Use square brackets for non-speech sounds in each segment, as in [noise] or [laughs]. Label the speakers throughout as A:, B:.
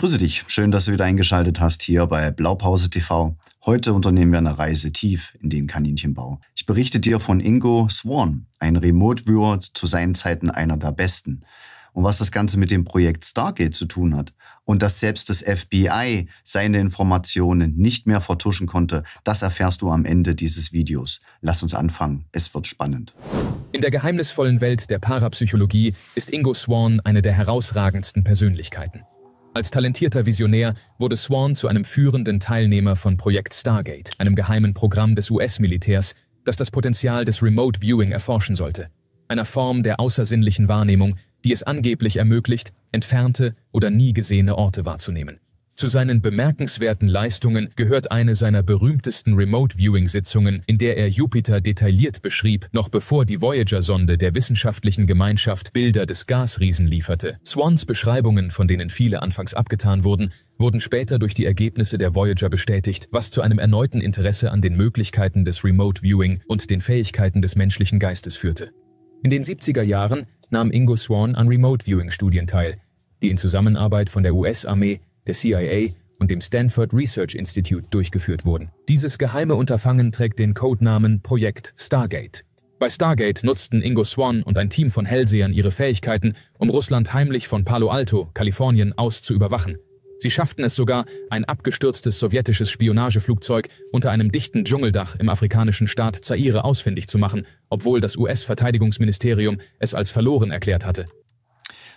A: grüße dich. Schön, dass du wieder eingeschaltet hast hier bei Blaupause TV. Heute unternehmen wir eine Reise tief in den Kaninchenbau. Ich berichte dir von Ingo Swan, ein Remote-Viewer zu seinen Zeiten einer der besten. Und was das Ganze mit dem Projekt Stargate zu tun hat und dass selbst das FBI seine Informationen nicht mehr vertuschen konnte, das erfährst du am Ende dieses Videos. Lass uns anfangen, es wird spannend.
B: In der geheimnisvollen Welt der Parapsychologie ist Ingo Swan eine der herausragendsten Persönlichkeiten. Als talentierter Visionär wurde Swan zu einem führenden Teilnehmer von Projekt Stargate, einem geheimen Programm des US-Militärs, das das Potenzial des Remote Viewing erforschen sollte, einer Form der außersinnlichen Wahrnehmung, die es angeblich ermöglicht, entfernte oder nie gesehene Orte wahrzunehmen. Zu seinen bemerkenswerten Leistungen gehört eine seiner berühmtesten Remote-Viewing-Sitzungen, in der er Jupiter detailliert beschrieb, noch bevor die Voyager-Sonde der wissenschaftlichen Gemeinschaft Bilder des Gasriesen lieferte. Swans Beschreibungen, von denen viele anfangs abgetan wurden, wurden später durch die Ergebnisse der Voyager bestätigt, was zu einem erneuten Interesse an den Möglichkeiten des Remote-Viewing und den Fähigkeiten des menschlichen Geistes führte. In den 70er Jahren nahm Ingo Swan an Remote-Viewing-Studien teil, die in Zusammenarbeit von der US-Armee der CIA und dem Stanford Research Institute durchgeführt wurden. Dieses geheime Unterfangen trägt den Codenamen Projekt Stargate. Bei Stargate nutzten Ingo Swan und ein Team von Hellsehern ihre Fähigkeiten, um Russland heimlich von Palo Alto, Kalifornien, aus zu überwachen. Sie schafften es sogar, ein abgestürztes sowjetisches Spionageflugzeug unter einem dichten Dschungeldach im afrikanischen Staat Zaire ausfindig zu machen, obwohl das US-Verteidigungsministerium
A: es als verloren erklärt hatte.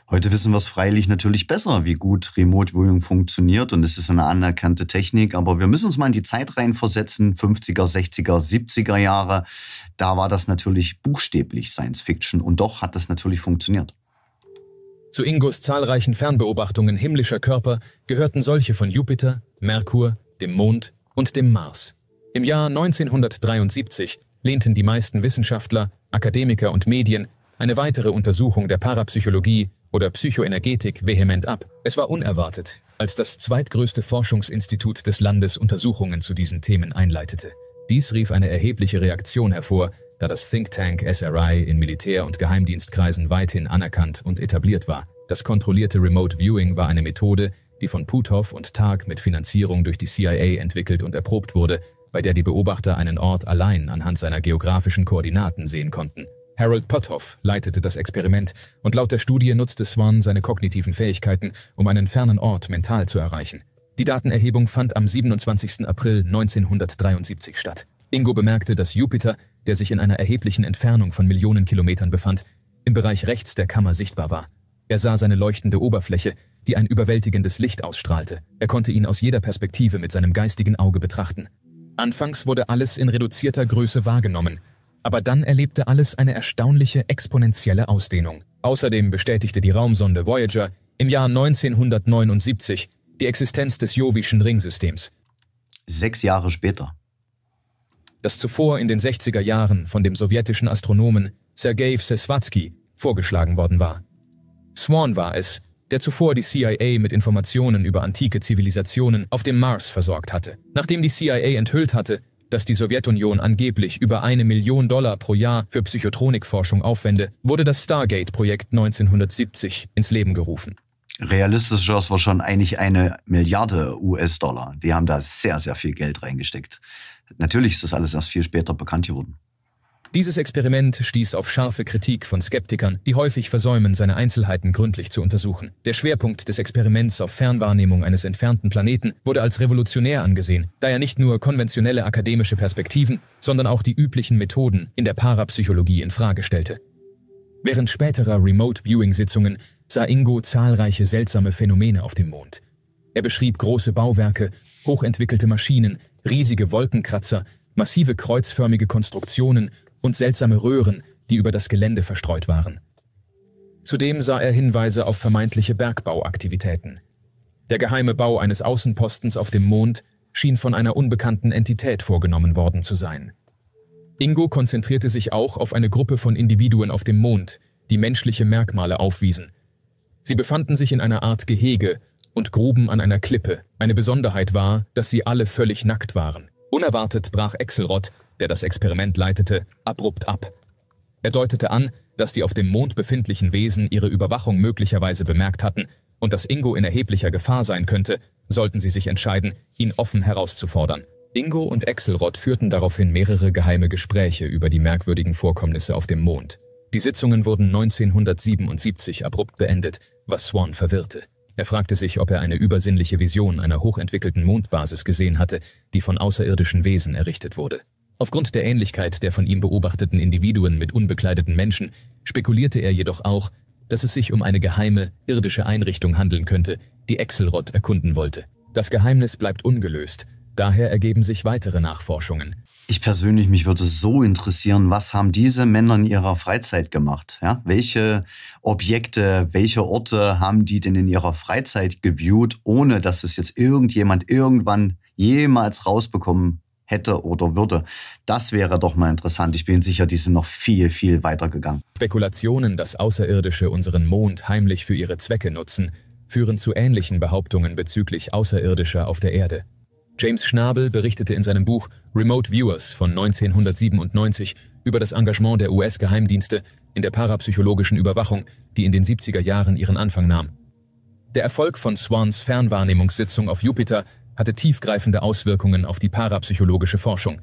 A: Heute wissen wir es freilich natürlich besser, wie gut Remote Viewing funktioniert und es ist eine anerkannte Technik, aber wir müssen uns mal in die Zeit reinversetzen, 50er, 60er, 70er Jahre. Da war das natürlich buchstäblich Science Fiction und doch hat das natürlich funktioniert.
B: Zu Ingos zahlreichen Fernbeobachtungen himmlischer Körper gehörten solche von Jupiter, Merkur, dem Mond und dem Mars. Im Jahr 1973 lehnten die meisten Wissenschaftler, Akademiker und Medien eine weitere Untersuchung der Parapsychologie oder Psychoenergetik vehement ab. Es war unerwartet, als das zweitgrößte Forschungsinstitut des Landes Untersuchungen zu diesen Themen einleitete. Dies rief eine erhebliche Reaktion hervor, da das Think Tank SRI in Militär- und Geheimdienstkreisen weithin anerkannt und etabliert war. Das kontrollierte Remote Viewing war eine Methode, die von Puthoff und Tag mit Finanzierung durch die CIA entwickelt und erprobt wurde, bei der die Beobachter einen Ort allein anhand seiner geografischen Koordinaten sehen konnten. Harold Potthoff leitete das Experiment und laut der Studie nutzte Swan seine kognitiven Fähigkeiten, um einen fernen Ort mental zu erreichen. Die Datenerhebung fand am 27. April 1973 statt. Ingo bemerkte, dass Jupiter, der sich in einer erheblichen Entfernung von Millionen Kilometern befand, im Bereich rechts der Kammer sichtbar war. Er sah seine leuchtende Oberfläche, die ein überwältigendes Licht ausstrahlte. Er konnte ihn aus jeder Perspektive mit seinem geistigen Auge betrachten. Anfangs wurde alles in reduzierter Größe wahrgenommen – aber dann erlebte alles eine erstaunliche exponentielle Ausdehnung. Außerdem bestätigte die Raumsonde Voyager im Jahr 1979 die Existenz des Jovischen Ringsystems. Sechs Jahre später. Das zuvor in den 60er Jahren von dem sowjetischen Astronomen Sergei Sesvatsky vorgeschlagen worden war. Swan war es, der zuvor die CIA mit Informationen über antike Zivilisationen auf dem Mars versorgt hatte. Nachdem die CIA enthüllt hatte, dass die Sowjetunion angeblich über eine Million Dollar pro Jahr für Psychotronikforschung aufwende, wurde das Stargate-Projekt 1970 ins Leben gerufen.
A: Realistisch war es schon eigentlich eine Milliarde US-Dollar. Die haben da sehr, sehr viel Geld reingesteckt. Natürlich ist das alles erst viel später bekannt geworden.
B: Dieses Experiment stieß auf scharfe Kritik von Skeptikern, die häufig versäumen, seine Einzelheiten gründlich zu untersuchen. Der Schwerpunkt des Experiments auf Fernwahrnehmung eines entfernten Planeten wurde als revolutionär angesehen, da er nicht nur konventionelle akademische Perspektiven, sondern auch die üblichen Methoden in der Parapsychologie in Frage stellte. Während späterer Remote-Viewing-Sitzungen sah Ingo zahlreiche seltsame Phänomene auf dem Mond. Er beschrieb große Bauwerke, hochentwickelte Maschinen, riesige Wolkenkratzer, massive kreuzförmige Konstruktionen und seltsame Röhren, die über das Gelände verstreut waren. Zudem sah er Hinweise auf vermeintliche Bergbauaktivitäten. Der geheime Bau eines Außenpostens auf dem Mond schien von einer unbekannten Entität vorgenommen worden zu sein. Ingo konzentrierte sich auch auf eine Gruppe von Individuen auf dem Mond, die menschliche Merkmale aufwiesen. Sie befanden sich in einer Art Gehege und gruben an einer Klippe. Eine Besonderheit war, dass sie alle völlig nackt waren. Unerwartet brach Exelrod der das Experiment leitete, abrupt ab. Er deutete an, dass die auf dem Mond befindlichen Wesen ihre Überwachung möglicherweise bemerkt hatten und dass Ingo in erheblicher Gefahr sein könnte, sollten sie sich entscheiden, ihn offen herauszufordern. Ingo und Exelrod führten daraufhin mehrere geheime Gespräche über die merkwürdigen Vorkommnisse auf dem Mond. Die Sitzungen wurden 1977 abrupt beendet, was Swan verwirrte. Er fragte sich, ob er eine übersinnliche Vision einer hochentwickelten Mondbasis gesehen hatte, die von außerirdischen Wesen errichtet wurde. Aufgrund der Ähnlichkeit der von ihm beobachteten Individuen mit unbekleideten Menschen spekulierte er jedoch auch, dass es sich um eine geheime, irdische Einrichtung handeln könnte, die Exelrod erkunden wollte. Das Geheimnis bleibt ungelöst, daher ergeben sich weitere Nachforschungen.
A: Ich persönlich, mich würde so interessieren, was haben diese Männer in ihrer Freizeit gemacht? Ja? Welche Objekte, welche Orte haben die denn in ihrer Freizeit geviewt, ohne dass es jetzt irgendjemand irgendwann jemals rausbekommen hätte oder würde. Das wäre doch mal interessant. Ich bin sicher, die sind noch viel, viel weiter gegangen.
B: Spekulationen, dass Außerirdische unseren Mond heimlich für ihre Zwecke nutzen, führen zu ähnlichen Behauptungen bezüglich Außerirdischer auf der Erde. James Schnabel berichtete in seinem Buch Remote Viewers von 1997 über das Engagement der US-Geheimdienste in der parapsychologischen Überwachung, die in den 70er Jahren ihren Anfang nahm. Der Erfolg von Swans Fernwahrnehmungssitzung auf Jupiter hatte tiefgreifende Auswirkungen auf die parapsychologische Forschung.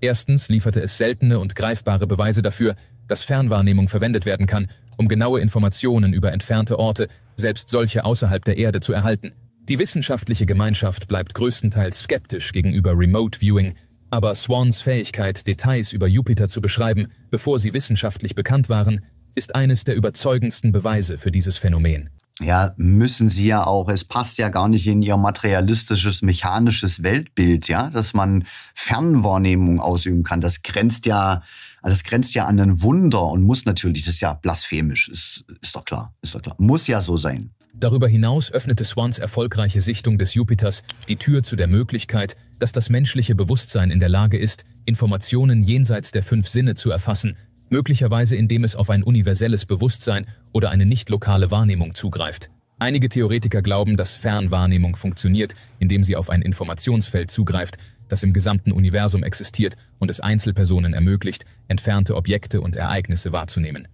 B: Erstens lieferte es seltene und greifbare Beweise dafür, dass Fernwahrnehmung verwendet werden kann, um genaue Informationen über entfernte Orte, selbst solche außerhalb der Erde, zu erhalten. Die wissenschaftliche Gemeinschaft bleibt größtenteils skeptisch gegenüber Remote Viewing, aber Swans Fähigkeit, Details über Jupiter zu beschreiben, bevor sie wissenschaftlich bekannt waren, ist eines der überzeugendsten Beweise für dieses Phänomen
A: ja, müssen sie ja auch. Es passt ja gar nicht in ihr materialistisches, mechanisches Weltbild, ja, dass man Fernwahrnehmung ausüben kann. Das grenzt ja, also das grenzt ja an ein Wunder und muss natürlich, das ist ja blasphemisch, ist, ist doch klar, ist doch klar. Muss ja so sein.
B: Darüber hinaus öffnete Swans erfolgreiche Sichtung des Jupiters die Tür zu der Möglichkeit, dass das menschliche Bewusstsein in der Lage ist, Informationen jenseits der fünf Sinne zu erfassen möglicherweise indem es auf ein universelles Bewusstsein oder eine nicht lokale Wahrnehmung zugreift. Einige Theoretiker glauben, dass Fernwahrnehmung funktioniert, indem sie auf ein Informationsfeld zugreift, das im gesamten Universum existiert und es Einzelpersonen ermöglicht, entfernte Objekte und Ereignisse wahrzunehmen.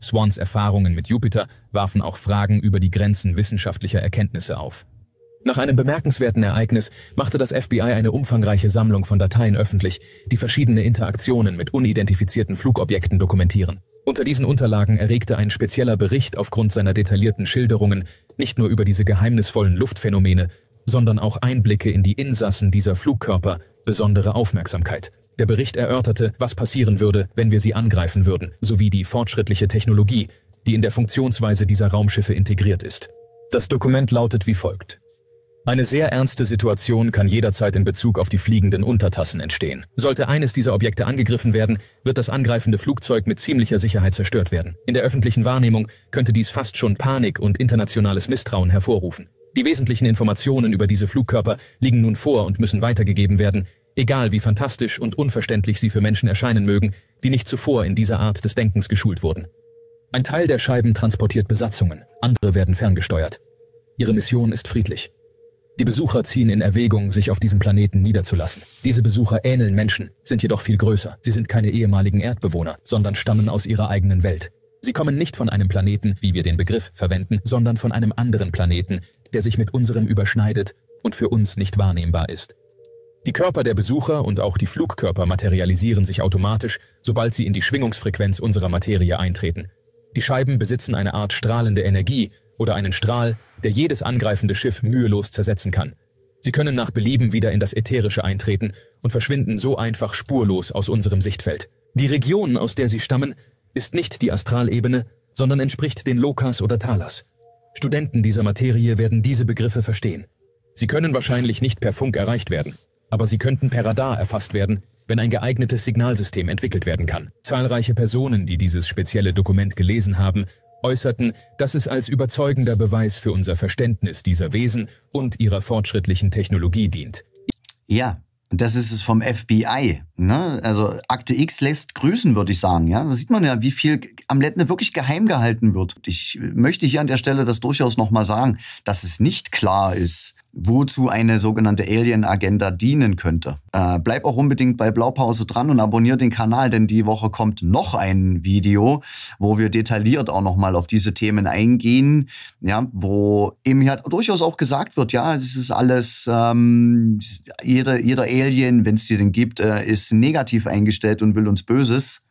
B: Swans Erfahrungen mit Jupiter warfen auch Fragen über die Grenzen wissenschaftlicher Erkenntnisse auf. Nach einem bemerkenswerten Ereignis machte das FBI eine umfangreiche Sammlung von Dateien öffentlich, die verschiedene Interaktionen mit unidentifizierten Flugobjekten dokumentieren. Unter diesen Unterlagen erregte ein spezieller Bericht aufgrund seiner detaillierten Schilderungen nicht nur über diese geheimnisvollen Luftphänomene, sondern auch Einblicke in die Insassen dieser Flugkörper besondere Aufmerksamkeit. Der Bericht erörterte, was passieren würde, wenn wir sie angreifen würden, sowie die fortschrittliche Technologie, die in der Funktionsweise dieser Raumschiffe integriert ist. Das Dokument lautet wie folgt. Eine sehr ernste Situation kann jederzeit in Bezug auf die fliegenden Untertassen entstehen. Sollte eines dieser Objekte angegriffen werden, wird das angreifende Flugzeug mit ziemlicher Sicherheit zerstört werden. In der öffentlichen Wahrnehmung könnte dies fast schon Panik und internationales Misstrauen hervorrufen. Die wesentlichen Informationen über diese Flugkörper liegen nun vor und müssen weitergegeben werden, egal wie fantastisch und unverständlich sie für Menschen erscheinen mögen, die nicht zuvor in dieser Art des Denkens geschult wurden. Ein Teil der Scheiben transportiert Besatzungen, andere werden ferngesteuert. Ihre Mission ist friedlich. Die Besucher ziehen in Erwägung, sich auf diesem Planeten niederzulassen. Diese Besucher ähneln Menschen, sind jedoch viel größer. Sie sind keine ehemaligen Erdbewohner, sondern stammen aus ihrer eigenen Welt. Sie kommen nicht von einem Planeten, wie wir den Begriff verwenden, sondern von einem anderen Planeten, der sich mit unserem überschneidet und für uns nicht wahrnehmbar ist. Die Körper der Besucher und auch die Flugkörper materialisieren sich automatisch, sobald sie in die Schwingungsfrequenz unserer Materie eintreten. Die Scheiben besitzen eine Art strahlende Energie, oder einen Strahl, der jedes angreifende Schiff mühelos zersetzen kann. Sie können nach Belieben wieder in das Ätherische eintreten und verschwinden so einfach spurlos aus unserem Sichtfeld. Die Region, aus der sie stammen, ist nicht die Astralebene, sondern entspricht den Lokas oder Talas. Studenten dieser Materie werden diese Begriffe verstehen. Sie können wahrscheinlich nicht per Funk erreicht werden, aber sie könnten per Radar erfasst werden, wenn ein geeignetes Signalsystem entwickelt werden kann. Zahlreiche Personen, die dieses spezielle Dokument gelesen haben, äußerten, dass es als überzeugender Beweis für unser Verständnis dieser Wesen und ihrer fortschrittlichen Technologie dient.
A: Ja, das ist es vom FBI. Ne? Also Akte X lässt grüßen, würde ich sagen. Ja? Da sieht man ja, wie viel am Lettne wirklich geheim gehalten wird. Ich äh, möchte hier an der Stelle das durchaus nochmal sagen, dass es nicht klar ist, wozu eine sogenannte Alien-Agenda dienen könnte. Äh, bleib auch unbedingt bei Blaupause dran und abonniere den Kanal, denn die Woche kommt noch ein Video, wo wir detailliert auch nochmal auf diese Themen eingehen, ja, wo eben hier durchaus auch gesagt wird, ja, es ist alles, ähm, jeder, jeder Alien, wenn es dir denn gibt, äh, ist ist negativ eingestellt und will uns Böses.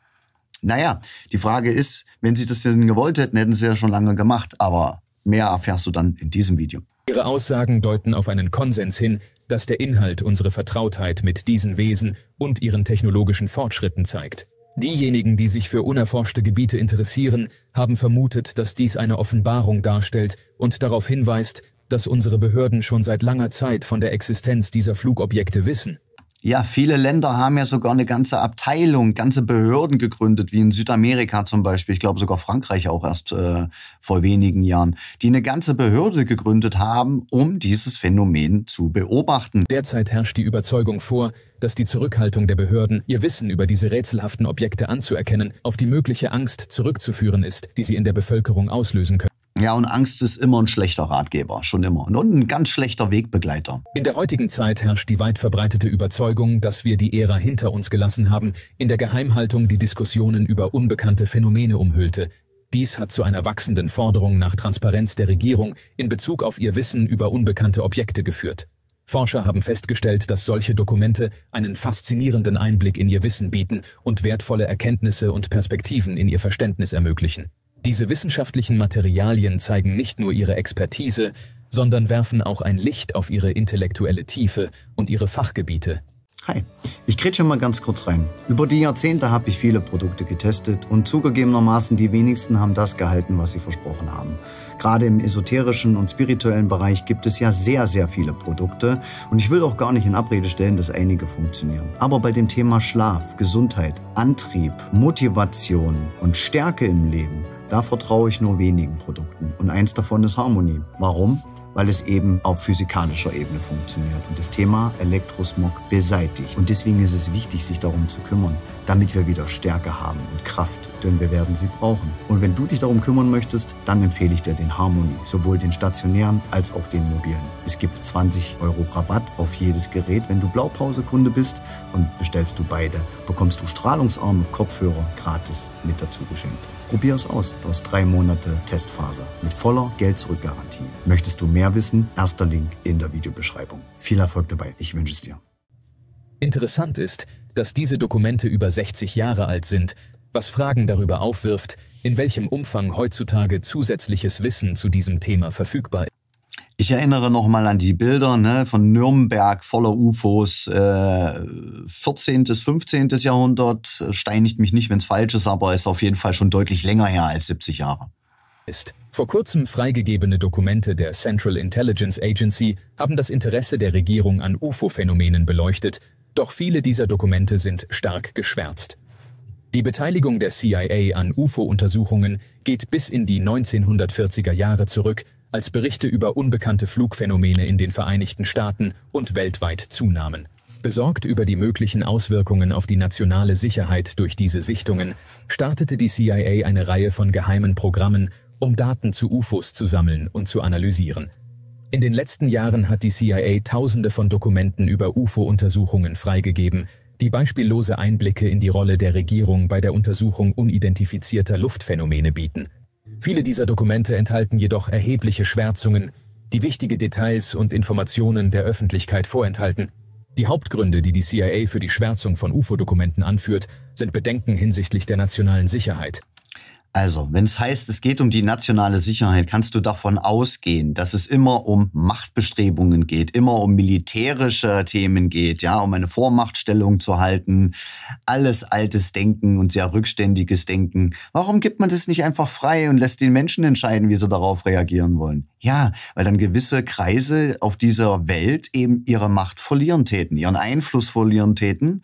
A: Naja, die Frage ist, wenn sie das denn gewollt hätten, hätten sie ja schon lange gemacht. Aber mehr erfährst du dann in diesem Video.
B: Ihre Aussagen deuten auf einen Konsens hin, dass der Inhalt unsere Vertrautheit mit diesen Wesen und ihren technologischen Fortschritten zeigt. Diejenigen, die sich für unerforschte Gebiete interessieren, haben vermutet, dass dies eine Offenbarung darstellt und darauf hinweist, dass unsere Behörden schon seit langer Zeit von der Existenz dieser Flugobjekte wissen.
A: Ja, viele Länder haben ja sogar eine ganze Abteilung, ganze Behörden gegründet, wie in Südamerika zum Beispiel, ich glaube sogar Frankreich auch erst äh, vor wenigen Jahren, die eine ganze Behörde gegründet haben, um dieses Phänomen zu beobachten. Derzeit herrscht die Überzeugung vor, dass die Zurückhaltung der Behörden,
B: ihr Wissen über diese rätselhaften Objekte anzuerkennen, auf die mögliche Angst zurückzuführen ist, die sie
A: in der Bevölkerung auslösen können. Ja, und Angst ist immer ein schlechter Ratgeber, schon immer. Und ein ganz schlechter Wegbegleiter.
B: In der heutigen Zeit herrscht die weit verbreitete Überzeugung, dass wir die Ära hinter uns gelassen haben, in der Geheimhaltung die Diskussionen über unbekannte Phänomene umhüllte. Dies hat zu einer wachsenden Forderung nach Transparenz der Regierung in Bezug auf ihr Wissen über unbekannte Objekte geführt. Forscher haben festgestellt, dass solche Dokumente einen faszinierenden Einblick in ihr Wissen bieten und wertvolle Erkenntnisse und Perspektiven in ihr Verständnis ermöglichen. Diese wissenschaftlichen Materialien zeigen nicht nur ihre Expertise, sondern werfen auch ein
A: Licht auf ihre intellektuelle Tiefe und ihre Fachgebiete. Hi, ich kretsche mal ganz kurz rein. Über die Jahrzehnte habe ich viele Produkte getestet und zugegebenermaßen die wenigsten haben das gehalten, was sie versprochen haben. Gerade im esoterischen und spirituellen Bereich gibt es ja sehr, sehr viele Produkte und ich will auch gar nicht in Abrede stellen, dass einige funktionieren. Aber bei dem Thema Schlaf, Gesundheit, Antrieb, Motivation und Stärke im Leben da vertraue ich nur wenigen Produkten. Und eins davon ist Harmonie. Warum? Weil es eben auf physikalischer Ebene funktioniert und das Thema Elektrosmog beseitigt. Und deswegen ist es wichtig, sich darum zu kümmern, damit wir wieder Stärke haben und Kraft, denn wir werden sie brauchen. Und wenn du dich darum kümmern möchtest, dann empfehle ich dir den Harmony, sowohl den stationären als auch den mobilen. Es gibt 20 Euro Rabatt auf jedes Gerät, wenn du Blaupause-Kunde bist und bestellst du beide, bekommst du strahlungsarme Kopfhörer gratis mit dazu geschenkt. Probier es aus. Du hast drei Monate Testphase mit voller Geld-Zurück-Garantie. Möchtest du mehr wissen? Erster Link in der Videobeschreibung. Viel Erfolg dabei. Ich wünsche es dir.
B: Interessant ist, dass diese Dokumente über 60 Jahre alt sind, was Fragen darüber aufwirft, in welchem Umfang heutzutage zusätzliches Wissen zu diesem Thema verfügbar ist.
A: Ich erinnere nochmal an die Bilder ne, von Nürnberg voller UFOs, äh, 14. bis 15. Jahrhundert. Steinigt mich nicht, wenn es falsch ist, aber ist auf jeden Fall schon deutlich länger her als 70 Jahre.
B: Ist. Vor kurzem freigegebene Dokumente der Central Intelligence Agency haben das Interesse der Regierung an UFO-Phänomenen beleuchtet, doch viele dieser Dokumente sind stark geschwärzt. Die Beteiligung der CIA an UFO-Untersuchungen geht bis in die 1940er Jahre zurück als Berichte über unbekannte Flugphänomene in den Vereinigten Staaten und weltweit zunahmen. Besorgt über die möglichen Auswirkungen auf die nationale Sicherheit durch diese Sichtungen, startete die CIA eine Reihe von geheimen Programmen, um Daten zu UFOs zu sammeln und zu analysieren. In den letzten Jahren hat die CIA Tausende von Dokumenten über UFO-Untersuchungen freigegeben, die beispiellose Einblicke in die Rolle der Regierung bei der Untersuchung unidentifizierter Luftphänomene bieten. Viele dieser Dokumente enthalten jedoch erhebliche Schwärzungen, die wichtige Details und Informationen der Öffentlichkeit vorenthalten. Die Hauptgründe, die die CIA für die Schwärzung von UFO-Dokumenten
A: anführt, sind Bedenken hinsichtlich der nationalen Sicherheit, also, wenn es heißt, es geht um die nationale Sicherheit, kannst du davon ausgehen, dass es immer um Machtbestrebungen geht, immer um militärische Themen geht, ja, um eine Vormachtstellung zu halten, alles altes Denken und sehr rückständiges Denken. Warum gibt man das nicht einfach frei und lässt den Menschen entscheiden, wie sie darauf reagieren wollen? Ja, weil dann gewisse Kreise auf dieser Welt eben ihre Macht verlieren täten, ihren Einfluss verlieren täten.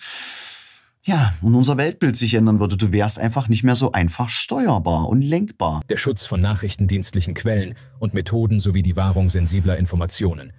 A: Ja, und unser Weltbild sich ändern würde. Du wärst einfach nicht mehr so einfach steuerbar und lenkbar. Der Schutz von nachrichtendienstlichen Quellen und Methoden sowie die Wahrung sensibler Informationen.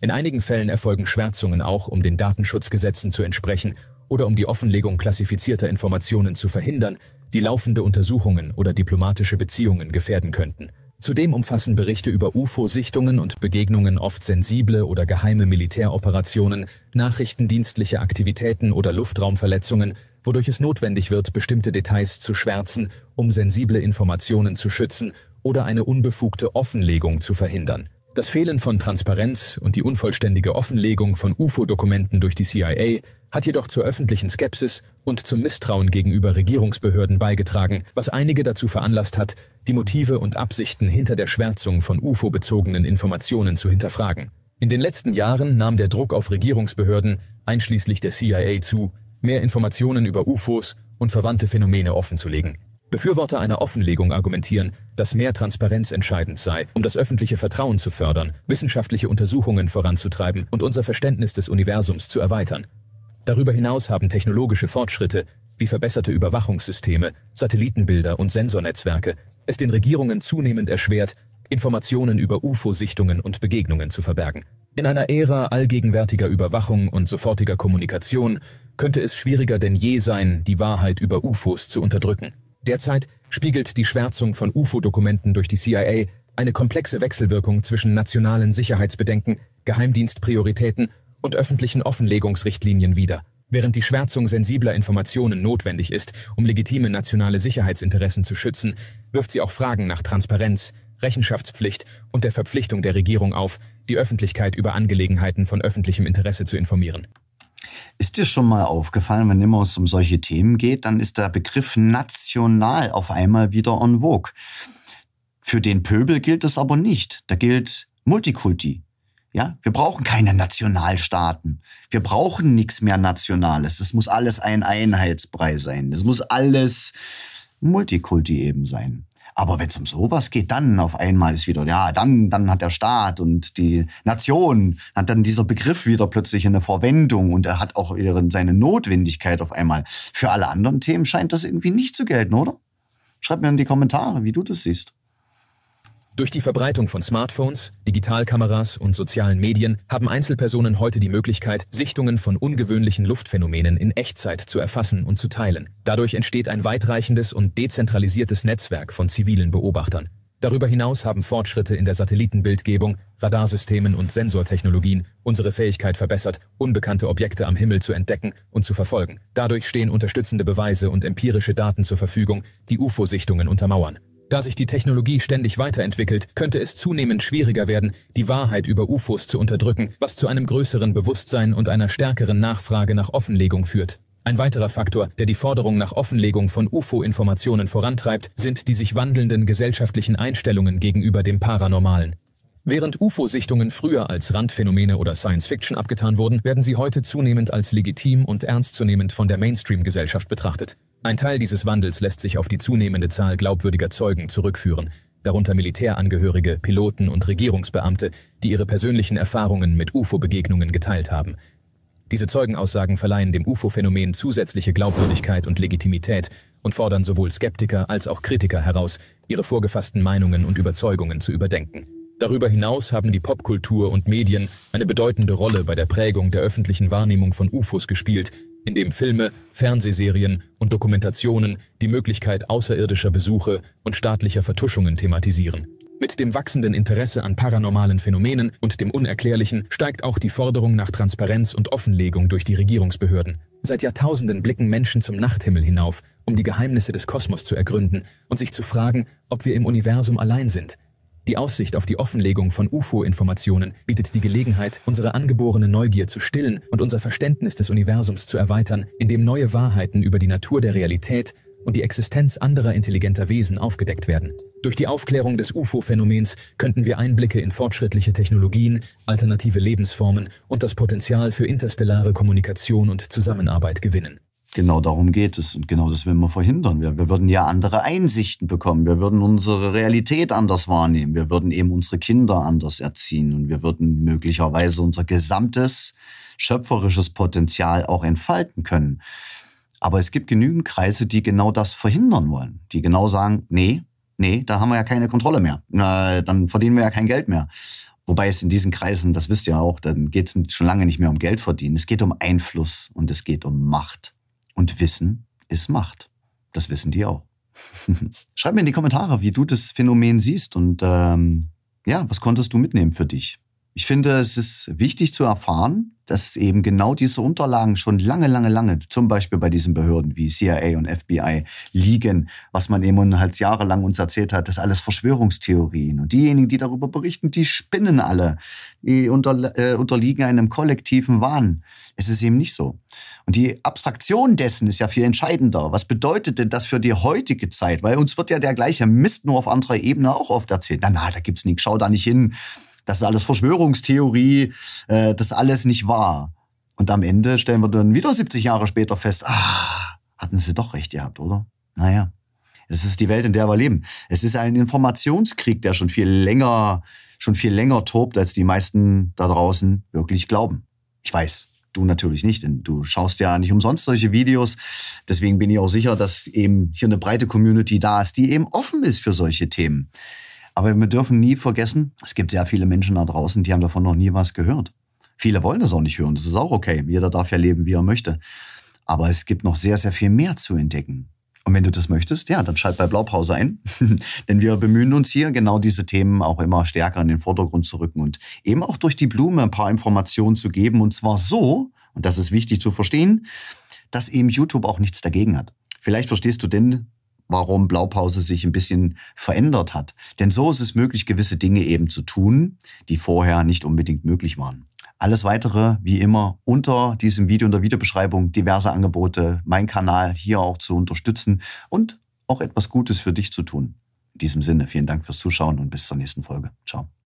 B: In einigen Fällen erfolgen Schwärzungen auch, um den Datenschutzgesetzen zu entsprechen oder um die Offenlegung klassifizierter Informationen zu verhindern, die laufende Untersuchungen oder diplomatische Beziehungen gefährden könnten. Zudem umfassen Berichte über UFO-Sichtungen und Begegnungen oft sensible oder geheime Militäroperationen, nachrichtendienstliche Aktivitäten oder Luftraumverletzungen, wodurch es notwendig wird, bestimmte Details zu schwärzen, um sensible Informationen zu schützen oder eine unbefugte Offenlegung zu verhindern. Das Fehlen von Transparenz und die unvollständige Offenlegung von UFO-Dokumenten durch die CIA hat jedoch zur öffentlichen Skepsis und zum Misstrauen gegenüber Regierungsbehörden beigetragen, was einige dazu veranlasst hat, die Motive und Absichten hinter der Schwärzung von UFO-bezogenen Informationen zu hinterfragen. In den letzten Jahren nahm der Druck auf Regierungsbehörden, einschließlich der CIA, zu, mehr Informationen über UFOs und verwandte Phänomene offenzulegen. Befürworter einer Offenlegung argumentieren, dass mehr Transparenz entscheidend sei, um das öffentliche Vertrauen zu fördern, wissenschaftliche Untersuchungen voranzutreiben und unser Verständnis des Universums zu erweitern. Darüber hinaus haben technologische Fortschritte wie verbesserte Überwachungssysteme, Satellitenbilder und Sensornetzwerke es den Regierungen zunehmend erschwert, Informationen über UFO-Sichtungen und Begegnungen zu verbergen. In einer Ära allgegenwärtiger Überwachung und sofortiger Kommunikation könnte es schwieriger denn je sein, die Wahrheit über UFOs zu unterdrücken. Derzeit spiegelt die Schwärzung von UFO-Dokumenten durch die CIA eine komplexe Wechselwirkung zwischen nationalen Sicherheitsbedenken, Geheimdienstprioritäten und öffentlichen Offenlegungsrichtlinien wider. Während die Schwärzung sensibler Informationen notwendig ist, um legitime nationale Sicherheitsinteressen zu schützen, wirft sie auch Fragen nach Transparenz, Rechenschaftspflicht und der Verpflichtung der Regierung auf, die Öffentlichkeit über Angelegenheiten von öffentlichem Interesse zu informieren.
A: Ist dir schon mal aufgefallen, wenn immer es um solche Themen geht, dann ist der Begriff national auf einmal wieder en vogue. Für den Pöbel gilt es aber nicht. Da gilt Multikulti. Ja, wir brauchen keine Nationalstaaten. Wir brauchen nichts mehr Nationales. Es muss alles ein Einheitsbrei sein. Es muss alles Multikulti eben sein. Aber wenn es um sowas geht, dann auf einmal ist wieder, ja, dann, dann hat der Staat und die Nation, hat dann dieser Begriff wieder plötzlich eine Verwendung und er hat auch ihren, seine Notwendigkeit auf einmal. Für alle anderen Themen scheint das irgendwie nicht zu gelten, oder? Schreib mir in die Kommentare, wie du das siehst.
B: Durch die Verbreitung von Smartphones, Digitalkameras und sozialen Medien haben Einzelpersonen heute die Möglichkeit, Sichtungen von ungewöhnlichen Luftphänomenen in Echtzeit zu erfassen und zu teilen. Dadurch entsteht ein weitreichendes und dezentralisiertes Netzwerk von zivilen Beobachtern. Darüber hinaus haben Fortschritte in der Satellitenbildgebung, Radarsystemen und Sensortechnologien unsere Fähigkeit verbessert, unbekannte Objekte am Himmel zu entdecken und zu verfolgen. Dadurch stehen unterstützende Beweise und empirische Daten zur Verfügung, die UFO-Sichtungen untermauern. Da sich die Technologie ständig weiterentwickelt, könnte es zunehmend schwieriger werden, die Wahrheit über UFOs zu unterdrücken, was zu einem größeren Bewusstsein und einer stärkeren Nachfrage nach Offenlegung führt. Ein weiterer Faktor, der die Forderung nach Offenlegung von UFO-Informationen vorantreibt, sind die sich wandelnden gesellschaftlichen Einstellungen gegenüber dem Paranormalen. Während UFO-Sichtungen früher als Randphänomene oder Science-Fiction abgetan wurden, werden sie heute zunehmend als legitim und ernstzunehmend von der Mainstream-Gesellschaft betrachtet. Ein Teil dieses Wandels lässt sich auf die zunehmende Zahl glaubwürdiger Zeugen zurückführen, darunter Militärangehörige, Piloten und Regierungsbeamte, die ihre persönlichen Erfahrungen mit UFO-Begegnungen geteilt haben. Diese Zeugenaussagen verleihen dem UFO-Phänomen zusätzliche Glaubwürdigkeit und Legitimität und fordern sowohl Skeptiker als auch Kritiker heraus, ihre vorgefassten Meinungen und Überzeugungen zu überdenken. Darüber hinaus haben die Popkultur und Medien eine bedeutende Rolle bei der Prägung der öffentlichen Wahrnehmung von UFOs gespielt in dem Filme, Fernsehserien und Dokumentationen die Möglichkeit außerirdischer Besuche und staatlicher Vertuschungen thematisieren. Mit dem wachsenden Interesse an paranormalen Phänomenen und dem Unerklärlichen steigt auch die Forderung nach Transparenz und Offenlegung durch die Regierungsbehörden. Seit Jahrtausenden blicken Menschen zum Nachthimmel hinauf, um die Geheimnisse des Kosmos zu ergründen und sich zu fragen, ob wir im Universum allein sind die Aussicht auf die Offenlegung von UFO-Informationen bietet die Gelegenheit, unsere angeborene Neugier zu stillen und unser Verständnis des Universums zu erweitern, indem neue Wahrheiten über die Natur der Realität und die Existenz anderer intelligenter Wesen aufgedeckt werden. Durch die Aufklärung des UFO-Phänomens könnten wir Einblicke in fortschrittliche Technologien, alternative Lebensformen und das Potenzial für interstellare Kommunikation und Zusammenarbeit gewinnen.
A: Genau darum geht es und genau das will man verhindern. Wir, wir, würden ja andere Einsichten bekommen, wir würden unsere Realität anders wahrnehmen, wir würden eben unsere Kinder anders erziehen und wir würden möglicherweise unser gesamtes schöpferisches Potenzial auch entfalten können. Aber es gibt genügend Kreise, die genau das verhindern wollen, die genau sagen, nee, nee, da haben wir ja keine Kontrolle mehr, Na, dann verdienen wir ja kein Geld mehr. Wobei es in diesen Kreisen, das wisst ihr auch, dann geht es schon lange nicht mehr um Geld verdienen, es geht um Einfluss und es geht um Macht. Und Wissen ist Macht. Das wissen die auch. [laughs] Schreib mir in die Kommentare, wie du das Phänomen siehst und ähm, ja, was konntest du mitnehmen für dich? Ich finde, es ist wichtig zu erfahren, dass eben genau diese Unterlagen schon lange, lange, lange, zum Beispiel bei diesen Behörden wie CIA und FBI, liegen, was man eben halt jahrelang uns erzählt hat, das alles Verschwörungstheorien. Und diejenigen, die darüber berichten, die spinnen alle, die unter, äh, unterliegen einem kollektiven Wahn. Es ist eben nicht so. Und die Abstraktion dessen ist ja viel entscheidender. Was bedeutet denn das für die heutige Zeit? Weil uns wird ja der gleiche Mist nur auf anderer Ebene auch oft erzählt. Na, na, da gibt's nichts, schau da nicht hin das ist alles Verschwörungstheorie, äh, das ist alles nicht wahr. Und am Ende stellen wir dann wieder 70 Jahre später fest, ah, hatten sie doch recht gehabt, oder? Naja, es ist die Welt, in der wir leben. Es ist ein Informationskrieg, der schon viel länger, schon viel länger tobt, als die meisten da draußen wirklich glauben. Ich weiß, du natürlich nicht, denn du schaust ja nicht umsonst solche Videos. Deswegen bin ich auch sicher, dass eben hier eine breite Community da ist, die eben offen ist für solche Themen. Aber wir dürfen nie vergessen, es gibt sehr viele Menschen da draußen, die haben davon noch nie was gehört. Viele wollen das auch nicht hören, das ist auch okay. Jeder darf ja leben, wie er möchte. Aber es gibt noch sehr, sehr viel mehr zu entdecken. Und wenn du das möchtest, ja, dann schalt bei Blaupause ein. [laughs] Denn wir bemühen uns hier, genau diese Themen auch immer stärker in den Vordergrund zu rücken und eben auch durch die Blume ein paar Informationen zu geben. Und zwar so, und das ist wichtig zu verstehen, dass eben YouTube auch nichts dagegen hat. Vielleicht verstehst du denn warum Blaupause sich ein bisschen verändert hat. Denn so ist es möglich, gewisse Dinge eben zu tun, die vorher nicht unbedingt möglich waren. Alles weitere, wie immer, unter diesem Video in der Videobeschreibung diverse Angebote, meinen Kanal hier auch zu unterstützen und auch etwas Gutes für dich zu tun. In diesem Sinne, vielen Dank fürs Zuschauen und bis zur nächsten Folge. Ciao.